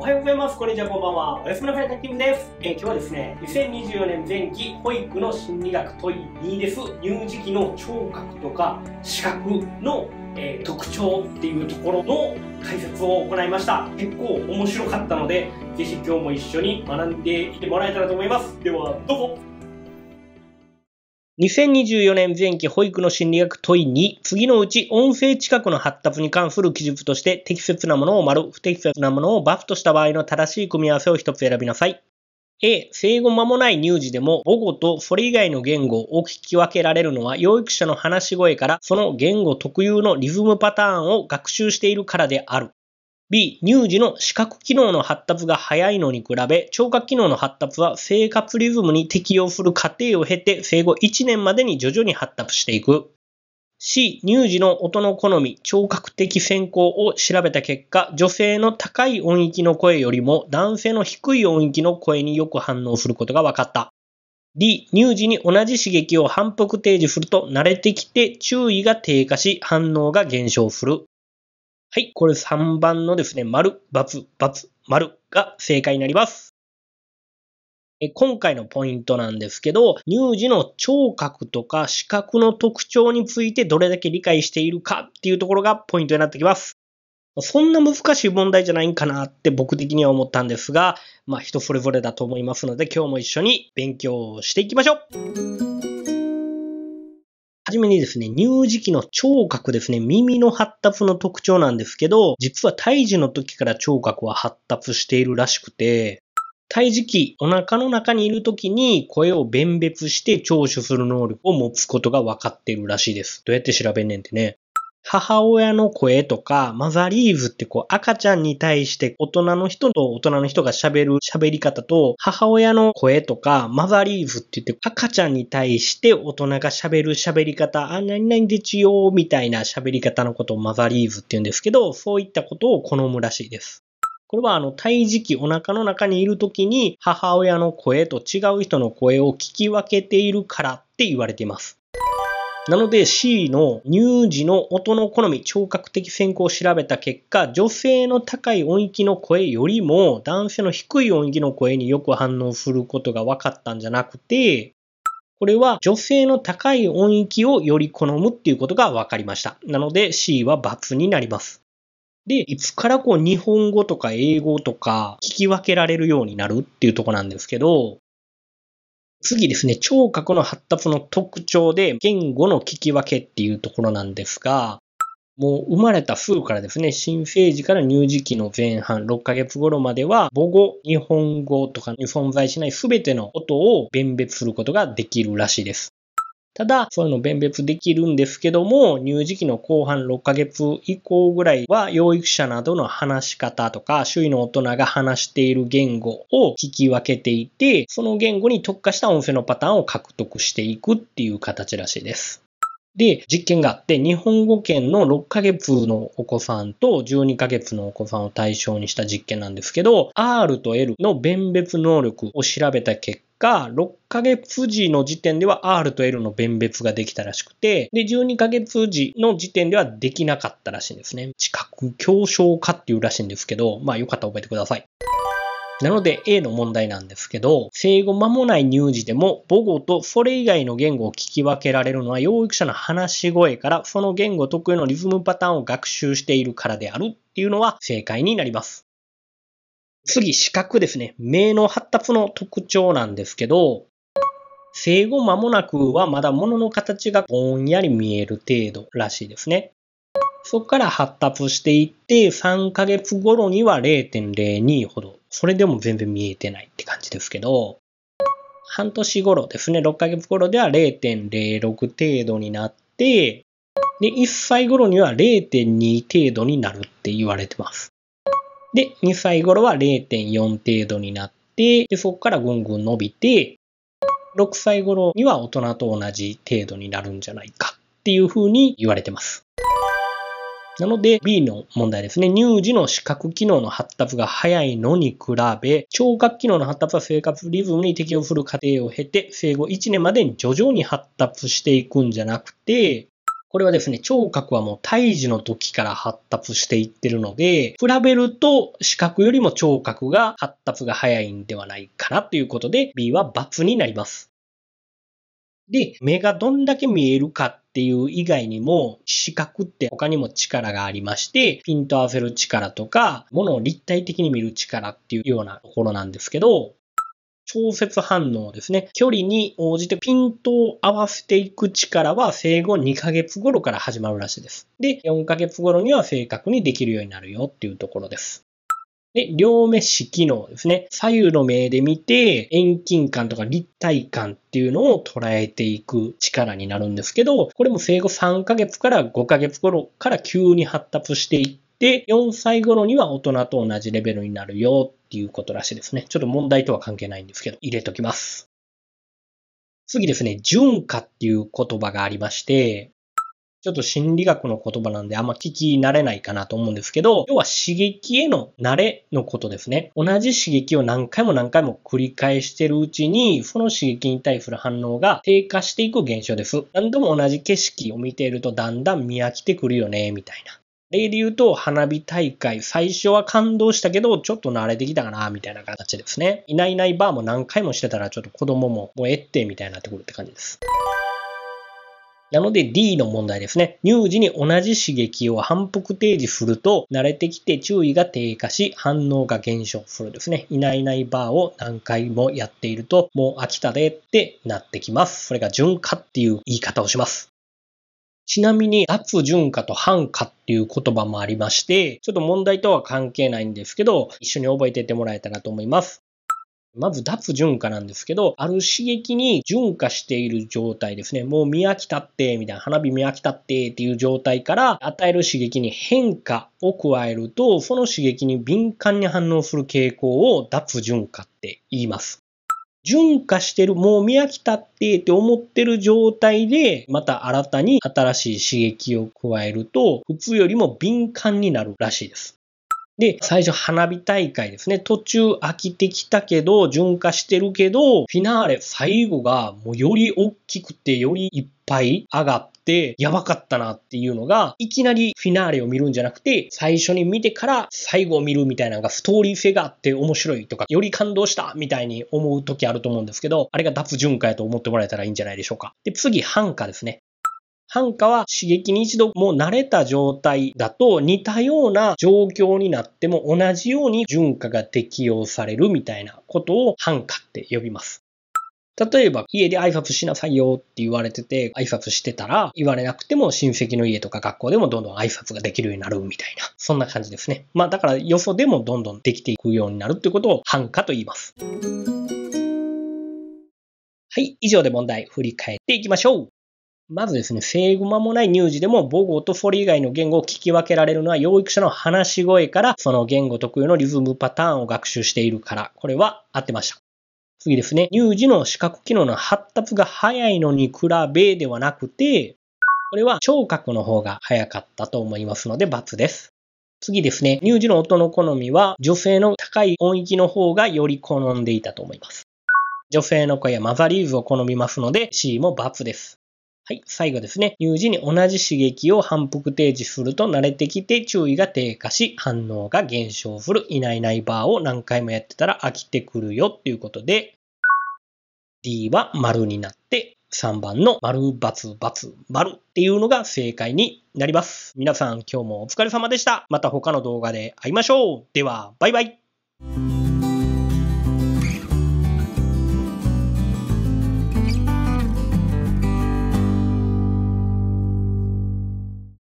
おはようございます。こんにちは、こんばんは。おやすみなさい、タッキムです。えー、今日はですね、2024年前期保育の心理学問い2です。乳児期の聴覚とか視覚の、えー、特徴っていうところの解説を行いました。結構面白かったので、ぜひ今日も一緒に学んでいってもらえたらと思います。では、どうぞ2024年前期保育の心理学問い2、次のうち音声近くの発達に関する記述として適切なものを丸、不適切なものをバフとした場合の正しい組み合わせを一つ選びなさい。A、生後間もない乳児でも母語とそれ以外の言語を聞き分けられるのは養育者の話し声からその言語特有のリズムパターンを学習しているからである。B、乳児の視覚機能の発達が早いのに比べ、聴覚機能の発達は生活リズムに適応する過程を経て生後1年までに徐々に発達していく。C、乳児の音の好み、聴覚的先行を調べた結果、女性の高い音域の声よりも男性の低い音域の声によく反応することが分かった。D、乳児に同じ刺激を反復提示すると慣れてきて注意が低下し反応が減少する。はい、これ3番のですね、丸、バツ、丸が正解になります。今回のポイントなんですけど、乳児の聴覚とか視覚の特徴についてどれだけ理解しているかっていうところがポイントになってきます。そんな難しい問題じゃないんかなって僕的には思ったんですが、まあ人それぞれだと思いますので今日も一緒に勉強していきましょうはじめにですね、乳児期の聴覚ですね、耳の発達の特徴なんですけど、実は胎児の時から聴覚は発達しているらしくて、胎児期、お腹の中にいる時に声を弁別して聴取する能力を持つことが分かっているらしいです。どうやって調べんねんってね。母親の声とか、マザリーズってこう赤ちゃんに対して大人の人と大人の人が喋る喋り方と、母親の声とか、マザリーズって言って赤ちゃんに対して大人が喋る喋り方、あ、何々でちよみたいな喋り方のことをマザリーズって言うんですけど、そういったことを好むらしいです。これはあの胎児期お腹の中にいる時に母親の声と違う人の声を聞き分けているからって言われています。なので C の乳児の音の好み、聴覚的選考を調べた結果、女性の高い音域の声よりも男性の低い音域の声によく反応することが分かったんじゃなくて、これは女性の高い音域をより好むっていうことが分かりました。なので C は×になります。で、いつからこう日本語とか英語とか聞き分けられるようになるっていうとこなんですけど、次ですね、聴覚の発達の特徴で言語の聞き分けっていうところなんですが、もう生まれた数からですね、新生児から乳児期の前半、6ヶ月頃までは、母語、日本語とかに存在しない全ての音を弁別することができるらしいです。ただ、そういうの弁別できるんですけども、入児期の後半6ヶ月以降ぐらいは、養育者などの話し方とか、周囲の大人が話している言語を聞き分けていて、その言語に特化した音声のパターンを獲得していくっていう形らしいです。で、実験があって、日本語圏の6ヶ月のお子さんと12ヶ月のお子さんを対象にした実験なんですけど、R と L の弁別能力を調べた結果、が、6ヶ月時の時点では R と L の弁別ができたらしくて、で、12ヶ月時の時点ではできなかったらしいんですね。知覚強症化っていうらしいんですけど、まあよかったら覚えてください。なので A の問題なんですけど、生後間もない乳児でも母語とそれ以外の言語を聞き分けられるのは養育者の話し声からその言語特有のリズムパターンを学習しているからであるっていうのは正解になります。次、視覚ですね。目の発達の特徴なんですけど、生後間もなくはまだ物の形がぼんやり見える程度らしいですね。そこから発達していって、3ヶ月頃には0.02ほど。それでも全然見えてないって感じですけど、半年頃ですね、6ヶ月頃では0.06程度になって、で、1歳頃には0.2程度になるって言われてます。で、2歳頃は0.4程度になって、で、そこからぐんぐん伸びて、6歳頃には大人と同じ程度になるんじゃないかっていうふうに言われてます。なので B の問題ですね。乳児の視覚機能の発達が早いのに比べ、聴覚機能の発達は生活リズムに適応する過程を経て、生後1年までに徐々に発達していくんじゃなくて、これはですね、聴覚はもう胎児の時から発達していってるので、比べると視覚よりも聴覚が発達が早いんではないかなということで、B は×になります。で、目がどんだけ見えるかっていう以外にも、視覚って他にも力がありまして、ピント合わせる力とか、ものを立体的に見る力っていうようなところなんですけど、調節反応ですね。距離に応じてピントを合わせていく力は生後2ヶ月頃から始まるらしいです。で、4ヶ月頃には正確にできるようになるよっていうところです。で、両目視機能ですね。左右の目で見て、遠近感とか立体感っていうのを捉えていく力になるんですけど、これも生後3ヶ月から5ヶ月頃から急に発達していって、で、4歳頃には大人と同じレベルになるよっていうことらしいですね。ちょっと問題とは関係ないんですけど、入れときます。次ですね、純化っていう言葉がありまして、ちょっと心理学の言葉なんであんま聞き慣れないかなと思うんですけど、要は刺激への慣れのことですね。同じ刺激を何回も何回も繰り返してるうちに、その刺激に対する反応が低下していく現象です。何度も同じ景色を見ているとだんだん見飽きてくるよね、みたいな。例で言うと、花火大会、最初は感動したけど、ちょっと慣れてきたかな、みたいな形ですね。いないいないバーも何回もしてたら、ちょっと子供も、もうえって、みたいになってくるって感じです。なので D の問題ですね。乳児に同じ刺激を反復提示すると、慣れてきて注意が低下し、反応が減少するですね。いないいないバーを何回もやっていると、もう飽きたでってなってきます。それが順化っていう言い方をします。ちなみに、脱順化と反化っていう言葉もありまして、ちょっと問題とは関係ないんですけど、一緒に覚えていってもらえたらと思います。まず脱順化なんですけど、ある刺激に順化している状態ですね。もう見飽きたって、みたいな、花火見飽きたってっていう状態から、与える刺激に変化を加えると、その刺激に敏感に反応する傾向を脱順化って言います。純化してる、もう見飽きたってって思ってる状態で、また新たに新しい刺激を加えると、普通よりも敏感になるらしいです。で、最初花火大会ですね。途中飽きてきたけど、純化してるけど、フィナーレ最後がもうより大きくてよりいっぱい上がっ、やばかったなっていうのが、いきなりフィナーレを見るんじゃなくて、最初に見てから最後を見るみたいなのがストーリー性があって面白いとか、より感動したみたいに思う時あると思うんですけど、あれが脱循化やと思ってもらえたらいいんじゃないでしょうか。で、次、繁華ですね。繁華は刺激に一度もう慣れた状態だと似たような状況になっても同じように順化が適用されるみたいなことを繁華って呼びます。例えば、家で挨拶しなさいよって言われてて、挨拶してたら、言われなくても親戚の家とか学校でもどんどん挨拶ができるようになるみたいな、そんな感じですね。まあだから、よそでもどんどんできていくようになるってことを繁華と言います。はい、以上で問題振り返っていきましょう。まずですね、生後間もない乳児でも母語とそれ以外の言語を聞き分けられるのは養育者の話し声からその言語特有のリズムパターンを学習しているから、これは合ってました。次ですね。乳児の視覚機能の発達が早いのに比べではなくて、これは聴覚の方が早かったと思いますので×です。次ですね。乳児の音の好みは女性の高い音域の方がより好んでいたと思います。女性の声やマザリーズを好みますので C も×です。はい、最後ですね。乳児に同じ刺激を反復提示すると慣れてきて注意が低下し、反応が減少する。いないいないバーを何回もやってたら飽きてくるよっていうことで、D は丸になって、3番の丸××丸っていうのが正解になります。皆さん今日もお疲れ様でした。また他の動画で会いましょう。では、バイバイ。